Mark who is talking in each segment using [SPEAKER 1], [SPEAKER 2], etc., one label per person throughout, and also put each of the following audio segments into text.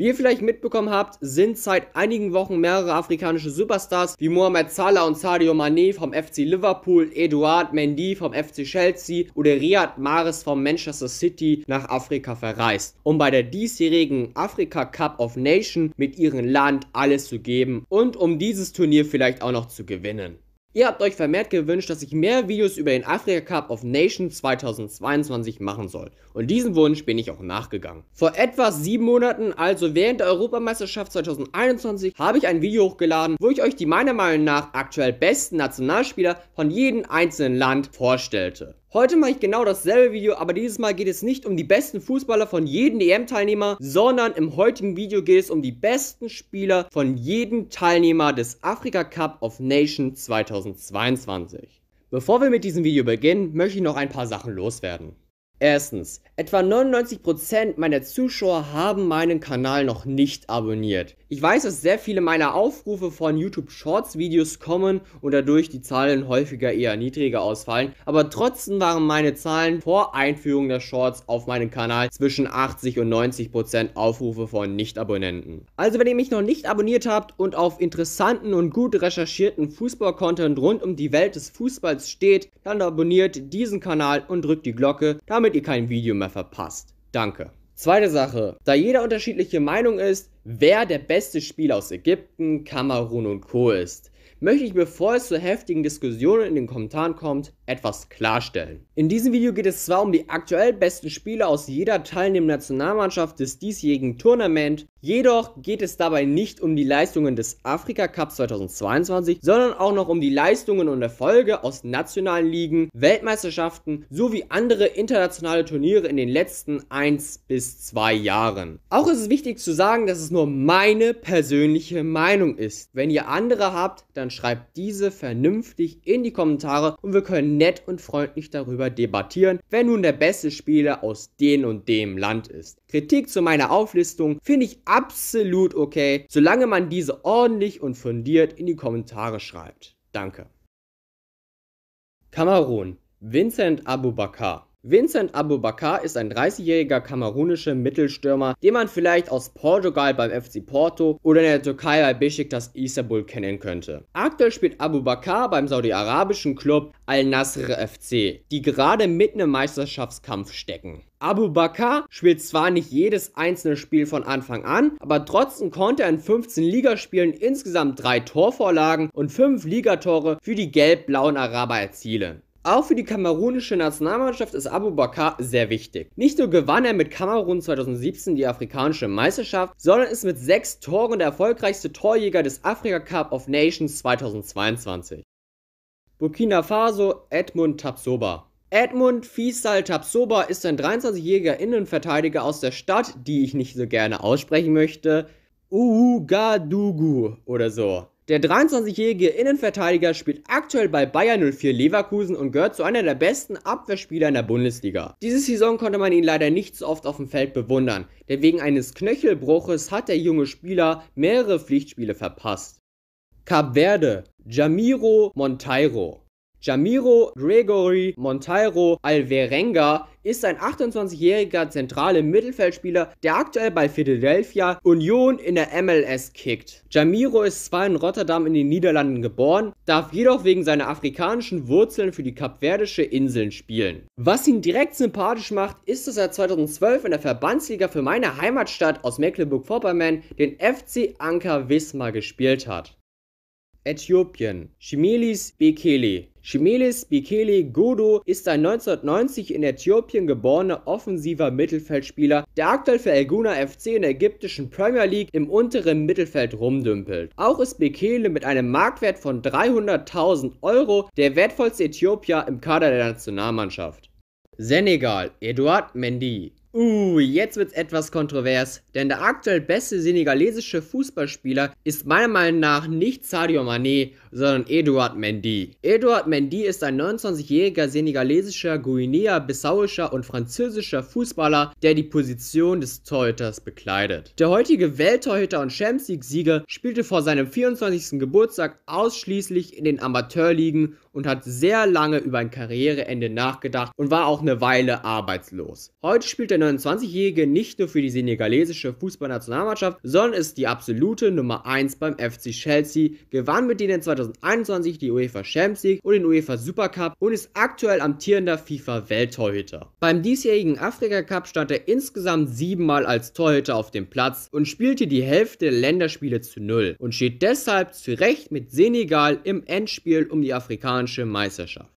[SPEAKER 1] Wie ihr vielleicht mitbekommen habt, sind seit einigen Wochen mehrere afrikanische Superstars wie Mohamed Salah und Sadio Mane vom FC Liverpool, Eduard Mendy vom FC Chelsea oder Riyad Mahrez vom Manchester City nach Afrika verreist, um bei der diesjährigen Afrika Cup of Nation mit ihrem Land alles zu geben und um dieses Turnier vielleicht auch noch zu gewinnen. Ihr habt euch vermehrt gewünscht, dass ich mehr Videos über den Afrika Cup of Nations 2022 machen soll. Und diesem Wunsch bin ich auch nachgegangen. Vor etwa sieben Monaten, also während der Europameisterschaft 2021, habe ich ein Video hochgeladen, wo ich euch die meiner Meinung nach aktuell besten Nationalspieler von jedem einzelnen Land vorstellte. Heute mache ich genau dasselbe Video, aber dieses Mal geht es nicht um die besten Fußballer von jedem EM-Teilnehmer, sondern im heutigen Video geht es um die besten Spieler von jedem Teilnehmer des Afrika Cup of Nations 2022. Bevor wir mit diesem Video beginnen, möchte ich noch ein paar Sachen loswerden. Erstens, etwa 99% meiner Zuschauer haben meinen Kanal noch nicht abonniert. Ich weiß, dass sehr viele meiner Aufrufe von YouTube Shorts Videos kommen und dadurch die Zahlen häufiger eher niedriger ausfallen, aber trotzdem waren meine Zahlen vor Einführung der Shorts auf meinem Kanal zwischen 80 und 90% Aufrufe von Nicht-Abonnenten. Also wenn ihr mich noch nicht abonniert habt und auf interessanten und gut recherchierten Fußball-Content rund um die Welt des Fußballs steht, dann abonniert diesen Kanal und drückt die Glocke, damit damit ihr kein Video mehr verpasst. Danke. Zweite Sache, da jeder unterschiedliche Meinung ist, wer der beste Spieler aus Ägypten, Kamerun und Co. ist, möchte ich, bevor es zu heftigen Diskussionen in den Kommentaren kommt, etwas klarstellen. In diesem Video geht es zwar um die aktuell besten Spieler aus jeder teilnehmenden Nationalmannschaft des diesjährigen Tournament, Jedoch geht es dabei nicht um die Leistungen des Afrika Cups 2022, sondern auch noch um die Leistungen und Erfolge aus nationalen Ligen, Weltmeisterschaften sowie andere internationale Turniere in den letzten 1 bis 2 Jahren. Auch ist es wichtig zu sagen, dass es nur meine persönliche Meinung ist. Wenn ihr andere habt, dann schreibt diese vernünftig in die Kommentare und wir können nett und freundlich darüber debattieren, wer nun der beste Spieler aus dem und dem Land ist. Kritik zu meiner Auflistung finde ich absolut okay, solange man diese ordentlich und fundiert in die Kommentare schreibt. Danke. Kamerun. Vincent Abubakar. Vincent Abubakar ist ein 30-jähriger kamerunischer Mittelstürmer, den man vielleicht aus Portugal beim FC Porto oder in der Türkei bei Bishik das Istanbul kennen könnte. Aktuell spielt Abubakar beim saudi-arabischen Club Al-Nasr FC, die gerade mitten im Meisterschaftskampf stecken. Abu Bakr spielt zwar nicht jedes einzelne Spiel von Anfang an, aber trotzdem konnte er in 15 Ligaspielen insgesamt drei Torvorlagen und fünf Ligatore für die gelb-blauen Araber erzielen. Auch für die kamerunische Nationalmannschaft ist Abu Bakr sehr wichtig. Nicht nur gewann er mit Kamerun 2017 die afrikanische Meisterschaft, sondern ist mit sechs Toren der erfolgreichste Torjäger des Afrika Cup of Nations 2022. Burkina Faso Edmund Tapsoba Edmund Fiesal Tapsoba ist ein 23-jähriger Innenverteidiger aus der Stadt, die ich nicht so gerne aussprechen möchte. Uugadugu oder so. Der 23-jährige Innenverteidiger spielt aktuell bei Bayern 04 Leverkusen und gehört zu einer der besten Abwehrspieler in der Bundesliga. Diese Saison konnte man ihn leider nicht so oft auf dem Feld bewundern, denn wegen eines Knöchelbruches hat der junge Spieler mehrere Pflichtspiele verpasst. Cap Verde, Jamiro Monteiro. Jamiro Gregory Monteiro Alverenga ist ein 28-jähriger zentrale Mittelfeldspieler, der aktuell bei Philadelphia Union in der MLS kickt. Jamiro ist zwar in Rotterdam in den Niederlanden geboren, darf jedoch wegen seiner afrikanischen Wurzeln für die kapverdische Inseln spielen. Was ihn direkt sympathisch macht, ist, dass er 2012 in der Verbandsliga für meine Heimatstadt aus Mecklenburg-Vorpommern den FC Anker Wismar gespielt hat. Äthiopien. Shimelis Bekele. Shimelis Bekele Godo ist ein 1990 in Äthiopien geborener offensiver Mittelfeldspieler, der aktuell für El Guna FC in der ägyptischen Premier League im unteren Mittelfeld rumdümpelt. Auch ist Bekele mit einem Marktwert von 300.000 Euro der wertvollste Äthiopier im Kader der Nationalmannschaft. Senegal Eduard Mendy Uh, jetzt wird's etwas kontrovers, denn der aktuell beste senegalesische Fußballspieler ist meiner Meinung nach nicht Sadio Mané, sondern Eduard Mendy. Eduard Mendy ist ein 29-jähriger senegalesischer, guinea-bissauischer und französischer Fußballer, der die Position des Torhüters bekleidet. Der heutige Welttorhüter und Champions League-Sieger spielte vor seinem 24. Geburtstag ausschließlich in den Amateurligen und hat sehr lange über ein Karriereende nachgedacht und war auch eine Weile arbeitslos. Heute spielt der 29-Jährige nicht nur für die senegalesische Fußballnationalmannschaft, sondern ist die absolute Nummer 1 beim FC Chelsea, gewann mit denen 2021 die UEFA Champions League und den UEFA Supercup und ist aktuell amtierender FIFA-Welttorhüter. Beim diesjährigen Afrika Cup stand er insgesamt siebenmal als Torhüter auf dem Platz und spielte die Hälfte der Länderspiele zu null und steht deshalb zu Recht mit Senegal im Endspiel um die Afrikaner afrikanische Meisterschaft.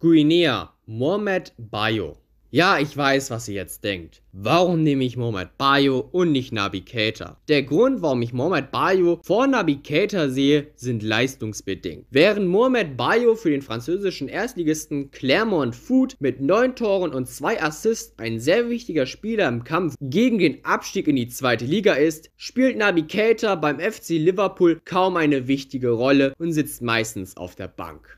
[SPEAKER 1] Guinea, Mohamed Bayo. Ja, ich weiß, was ihr jetzt denkt. Warum nehme ich Mohamed Bayo und nicht Nabi Keita? Der Grund, warum ich Mohamed Bayo vor Nabi Keita sehe, sind leistungsbedingt. Während Mohamed Bayo für den französischen Erstligisten Clermont Foot mit 9 Toren und 2 Assists ein sehr wichtiger Spieler im Kampf gegen den Abstieg in die zweite Liga ist, spielt Nabi Keita beim FC Liverpool kaum eine wichtige Rolle und sitzt meistens auf der Bank.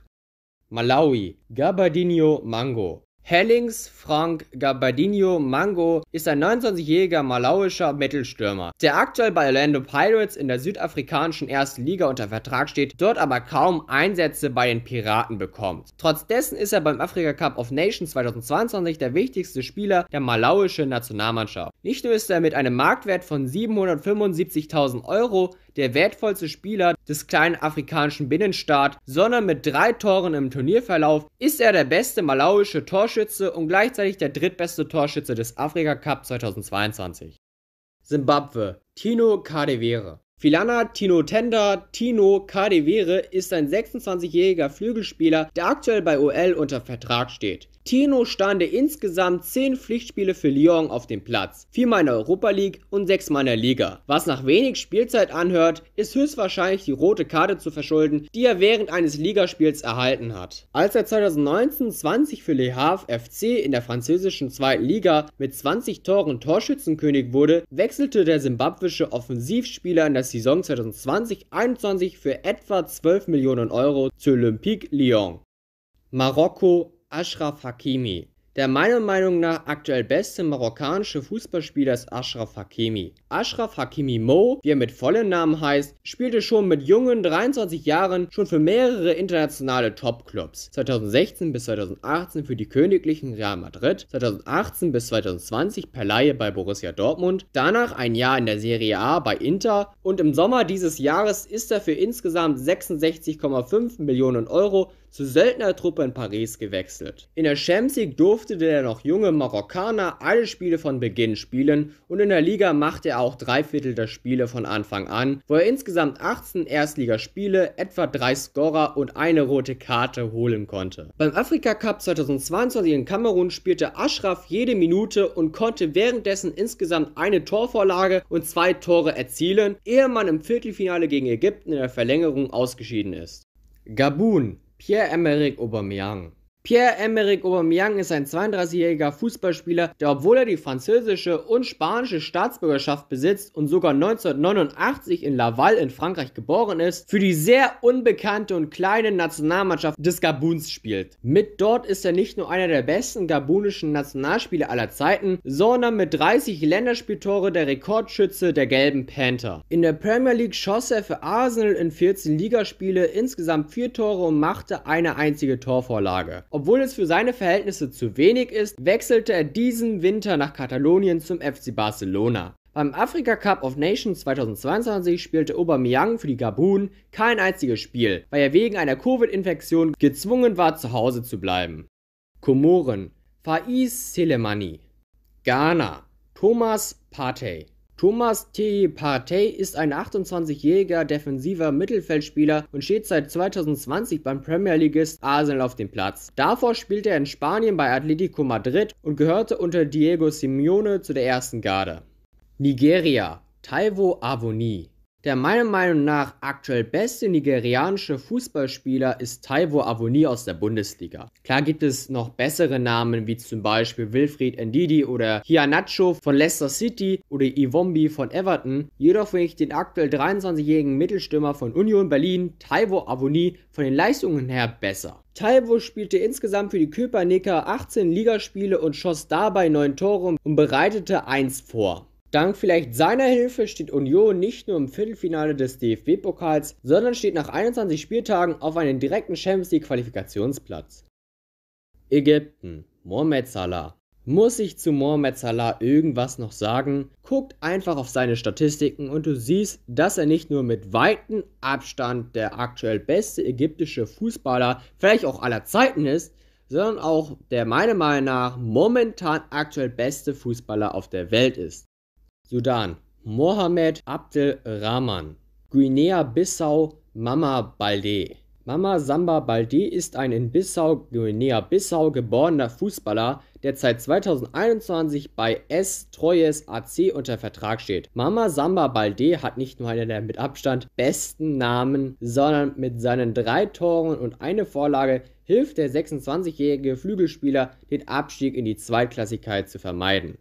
[SPEAKER 1] Malawi, Gabardinho Mango. Hellings Frank Gabardinho Mango ist ein 29-jähriger malauischer Mittelstürmer, der aktuell bei Orlando Pirates in der südafrikanischen ersten Liga unter Vertrag steht, dort aber kaum Einsätze bei den Piraten bekommt. Trotz dessen ist er beim Afrika Cup of Nations 2022 der wichtigste Spieler der malauischen Nationalmannschaft. Nicht nur ist er mit einem Marktwert von 775.000 Euro der wertvollste Spieler des kleinen afrikanischen Binnenstaats, sondern mit drei Toren im Turnierverlauf ist er der beste malauische Torschütze und gleichzeitig der drittbeste Torschütze des Afrika Cup 2022. Simbabwe, Tino Kadewere. Filana Tino Tenda Tino Kadewere ist ein 26-jähriger Flügelspieler, der aktuell bei OL unter Vertrag steht. Tino stande insgesamt 10 Pflichtspiele für Lyon auf dem Platz, viermal in der Europa League und sechsmal in der Liga. Was nach wenig Spielzeit anhört, ist höchstwahrscheinlich die rote Karte zu verschulden, die er während eines Ligaspiels erhalten hat. Als er 2019-20 für Le Havre FC in der französischen zweiten Liga mit 20 Toren Torschützenkönig wurde, wechselte der simbabwische Offensivspieler in der Saison 2020-21 für etwa 12 Millionen Euro zu Olympique Lyon. Marokko Ashraf Hakimi. Der meiner Meinung nach aktuell beste marokkanische Fußballspieler ist Ashraf Hakimi. Ashraf Hakimi Mo, wie er mit vollem Namen heißt, spielte schon mit jungen 23 Jahren schon für mehrere internationale Topclubs. 2016 bis 2018 für die königlichen Real Madrid, 2018 bis 2020 per Laie bei Borussia Dortmund, danach ein Jahr in der Serie A bei Inter und im Sommer dieses Jahres ist er für insgesamt 66,5 Millionen Euro zur Söldnertruppe in Paris gewechselt. In der Champions League durfte der noch junge Marokkaner alle Spiele von Beginn spielen und in der Liga machte er auch drei Viertel der Spiele von Anfang an, wo er insgesamt 18 Erstligaspiele, etwa drei Scorer und eine rote Karte holen konnte. Beim Afrika Cup 2022 in Kamerun spielte Ashraf jede Minute und konnte währenddessen insgesamt eine Torvorlage und zwei Tore erzielen, ehe man im Viertelfinale gegen Ägypten in der Verlängerung ausgeschieden ist. Gabun Pierre-Emerick Aubameyang Pierre-Emerick Aubameyang ist ein 32-jähriger Fußballspieler, der obwohl er die französische und spanische Staatsbürgerschaft besitzt und sogar 1989 in Laval in Frankreich geboren ist, für die sehr unbekannte und kleine Nationalmannschaft des Gabuns spielt. Mit dort ist er nicht nur einer der besten gabunischen Nationalspieler aller Zeiten, sondern mit 30 Länderspieltore der Rekordschütze der gelben Panther. In der Premier League schoss er für Arsenal in 14 Ligaspiele insgesamt 4 Tore und machte eine einzige Torvorlage. Obwohl es für seine Verhältnisse zu wenig ist, wechselte er diesen Winter nach Katalonien zum FC Barcelona. Beim Afrika Cup of Nations 2022 spielte Aubameyang für die Gabun kein einziges Spiel, weil er wegen einer Covid-Infektion gezwungen war, zu Hause zu bleiben. Komoren Faiz Selemani Ghana Thomas Partey Thomas T. Partey ist ein 28-jähriger defensiver Mittelfeldspieler und steht seit 2020 beim Premier Premierligist Arsenal auf dem Platz. Davor spielte er in Spanien bei Atletico Madrid und gehörte unter Diego Simeone zu der ersten Garde. Nigeria Taiwo Avoni der meiner Meinung nach aktuell beste nigerianische Fußballspieler ist Taiwo Avoni aus der Bundesliga. Klar gibt es noch bessere Namen wie zum Beispiel Wilfried Ndidi oder Hianacho von Leicester City oder Iwombi von Everton. Jedoch finde ich den aktuell 23-jährigen Mittelstürmer von Union Berlin, Taiwo Avoni, von den Leistungen her besser. Taiwo spielte insgesamt für die Köpernicker 18 Ligaspiele und schoss dabei 9 Tore und bereitete 1 vor. Dank vielleicht seiner Hilfe steht Union nicht nur im Viertelfinale des DFB-Pokals, sondern steht nach 21 Spieltagen auf einem direkten Champions League-Qualifikationsplatz. Ägypten, Mohamed Salah. Muss ich zu Mohamed Salah irgendwas noch sagen? Guckt einfach auf seine Statistiken und du siehst, dass er nicht nur mit weitem Abstand der aktuell beste ägyptische Fußballer, vielleicht auch aller Zeiten ist, sondern auch der meiner Meinung nach momentan aktuell beste Fußballer auf der Welt ist. Sudan Mohamed Abdel Rahman. Guinea-Bissau Mama Balde. Mama Samba Balde ist ein in Bissau, Guinea-Bissau geborener Fußballer, der seit 2021 bei S Troyes AC unter Vertrag steht. Mama Samba Balde hat nicht nur einen der mit Abstand besten Namen, sondern mit seinen drei Toren und eine Vorlage hilft der 26-jährige Flügelspieler, den Abstieg in die Zweitklassigkeit zu vermeiden.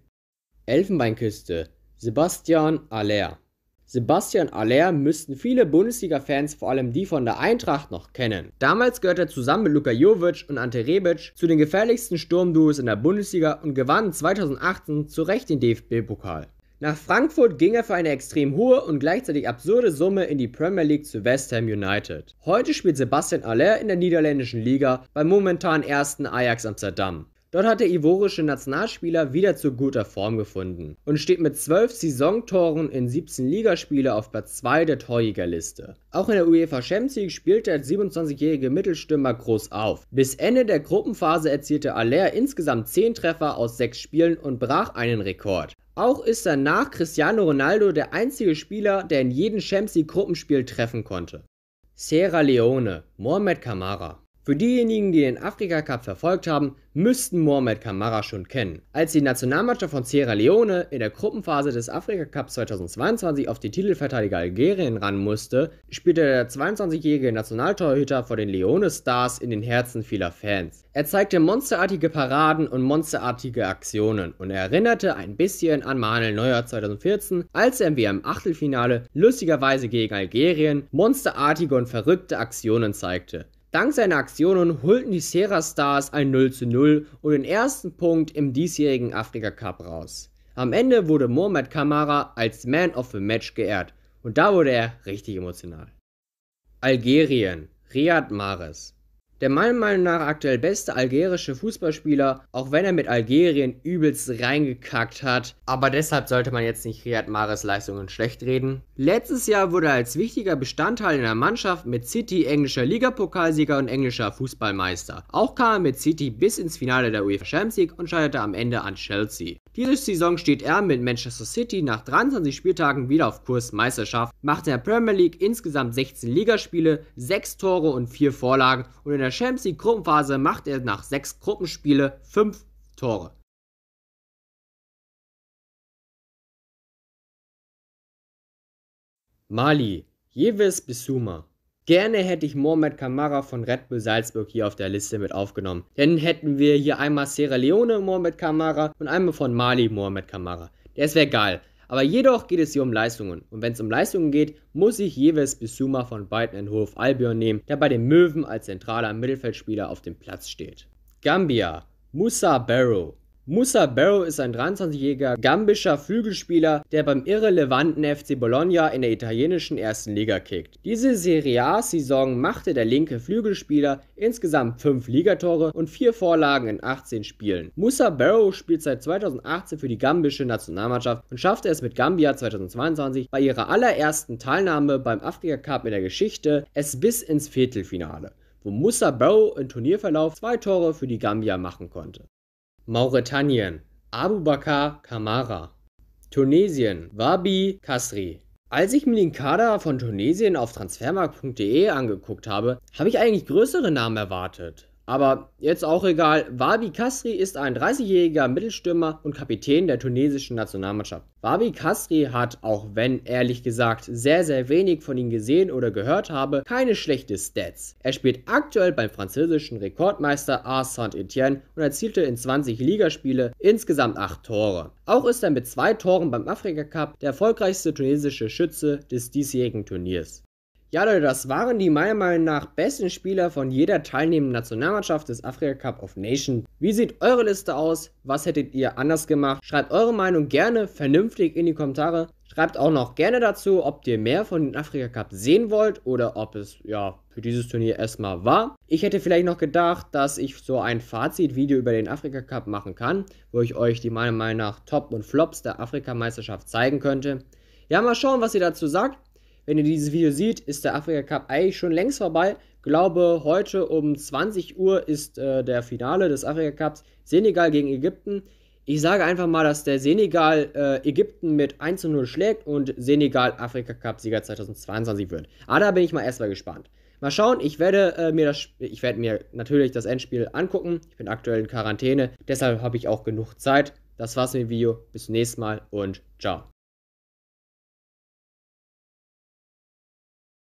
[SPEAKER 1] Elfenbeinküste Sebastian Aller. Sebastian Aller müssten viele Bundesliga-Fans, vor allem die von der Eintracht, noch kennen. Damals gehörte er zusammen mit Luka Jovic und Ante Rebic zu den gefährlichsten Sturmduos in der Bundesliga und gewann 2018 zu Recht den DFB-Pokal. Nach Frankfurt ging er für eine extrem hohe und gleichzeitig absurde Summe in die Premier League zu West Ham United. Heute spielt Sebastian Aller in der niederländischen Liga beim momentan ersten Ajax Amsterdam. Dort hat der ivorische Nationalspieler wieder zu guter Form gefunden und steht mit 12 Saisontoren in 17 Ligaspiele auf Platz 2 der Torjägerliste. Auch in der UEFA Champions League spielt der 27-jährige Mittelstürmer groß auf. Bis Ende der Gruppenphase erzielte Aller insgesamt 10 Treffer aus 6 Spielen und brach einen Rekord. Auch ist er nach Cristiano Ronaldo der einzige Spieler, der in jedem Champions League Gruppenspiel treffen konnte. Sierra Leone, Mohamed Kamara. Für diejenigen, die den Afrika Cup verfolgt haben, müssten Mohamed Kamara schon kennen. Als die Nationalmannschaft von Sierra Leone in der Gruppenphase des Afrika Cups 2022 auf die Titelverteidiger Algerien ran musste, spielte der 22-jährige Nationaltorhüter vor den Leone Stars in den Herzen vieler Fans. Er zeigte monsterartige Paraden und monsterartige Aktionen und erinnerte ein bisschen an Manuel Neuer 2014, als er im WM-Achtelfinale lustigerweise gegen Algerien monsterartige und verrückte Aktionen zeigte. Dank seiner Aktionen holten die Sierra Stars ein 0 zu 0 und den ersten Punkt im diesjährigen Afrika Cup raus. Am Ende wurde Mohamed Kamara als Man of the Match geehrt und da wurde er richtig emotional. Algerien, Riyad Mahrez der meiner Meinung nach aktuell beste algerische Fußballspieler, auch wenn er mit Algerien übelst reingekackt hat. Aber deshalb sollte man jetzt nicht Riyad Mahrez Leistungen schlecht reden. Letztes Jahr wurde er als wichtiger Bestandteil in der Mannschaft mit City englischer Ligapokalsieger und englischer Fußballmeister. Auch kam er mit City bis ins Finale der UEFA Champions League und scheiterte am Ende an Chelsea. Diese Saison steht er mit Manchester City nach 23 Spieltagen wieder auf Kurs Meisterschaft, macht in der Premier League insgesamt 16 Ligaspiele, 6 Tore und 4 Vorlagen und in der Champions League Gruppenphase macht er nach 6 Gruppenspiele 5 Tore. Mali, Jeves Bissouma Gerne hätte ich Mohamed Kamara von Red Bull Salzburg hier auf der Liste mit aufgenommen. Denn hätten wir hier einmal Sierra Leone Mohamed Kamara und einmal von Mali Mohamed Kamara. Das wäre geil. Aber jedoch geht es hier um Leistungen. Und wenn es um Leistungen geht, muss ich jeweils Bisuma von Brighton Hof Albion nehmen, der bei den Möwen als zentraler Mittelfeldspieler auf dem Platz steht. Gambia, Musa Barrow, Musa Barrow ist ein 23-jähriger gambischer Flügelspieler, der beim irrelevanten FC Bologna in der italienischen ersten Liga kickt. Diese Serie A-Saison machte der linke Flügelspieler insgesamt 5 Ligatore und 4 Vorlagen in 18 Spielen. Musa Barrow spielt seit 2018 für die gambische Nationalmannschaft und schaffte es mit Gambia 2022 bei ihrer allerersten Teilnahme beim Afrika Cup in der Geschichte es bis ins Viertelfinale wo Musa Barrow im Turnierverlauf 2 Tore für die Gambia machen konnte. Mauretanien Abubakar Kamara Tunesien Wabi Kasri als ich mir den Kader von Tunesien auf transfermarkt.de angeguckt habe, habe ich eigentlich größere Namen erwartet. Aber jetzt auch egal, Wabi Kasri ist ein 30-jähriger Mittelstürmer und Kapitän der tunesischen Nationalmannschaft. Wabi Kasri hat, auch wenn ehrlich gesagt sehr, sehr wenig von ihm gesehen oder gehört habe, keine schlechten Stats. Er spielt aktuell beim französischen Rekordmeister A. Saint-Etienne und erzielte in 20 Ligaspiele insgesamt 8 Tore. Auch ist er mit zwei Toren beim Afrika Cup der erfolgreichste tunesische Schütze des diesjährigen Turniers. Ja, Leute, das waren die meiner Meinung nach besten Spieler von jeder teilnehmenden Nationalmannschaft des Afrika Cup of Nation. Wie sieht eure Liste aus? Was hättet ihr anders gemacht? Schreibt eure Meinung gerne vernünftig in die Kommentare. Schreibt auch noch gerne dazu, ob ihr mehr von den Afrika Cup sehen wollt oder ob es ja für dieses Turnier erstmal war. Ich hätte vielleicht noch gedacht, dass ich so ein Fazit-Video über den Afrika Cup machen kann, wo ich euch die meiner Meinung nach Top und Flops der Afrikameisterschaft zeigen könnte. Ja, mal schauen, was ihr dazu sagt. Wenn ihr dieses Video seht, ist der Afrika Cup eigentlich schon längst vorbei. Glaube, heute um 20 Uhr ist äh, der Finale des Afrika Cups Senegal gegen Ägypten. Ich sage einfach mal, dass der Senegal äh, Ägypten mit 1 zu 0 schlägt und Senegal Afrika Cup Sieger 2022 wird. Aber ah, da bin ich mal erstmal gespannt. Mal schauen, ich werde äh, mir das ich werde mir natürlich das Endspiel angucken. Ich bin aktuell in Quarantäne, deshalb habe ich auch genug Zeit. Das war's mit dem Video. Bis zum nächsten Mal und ciao.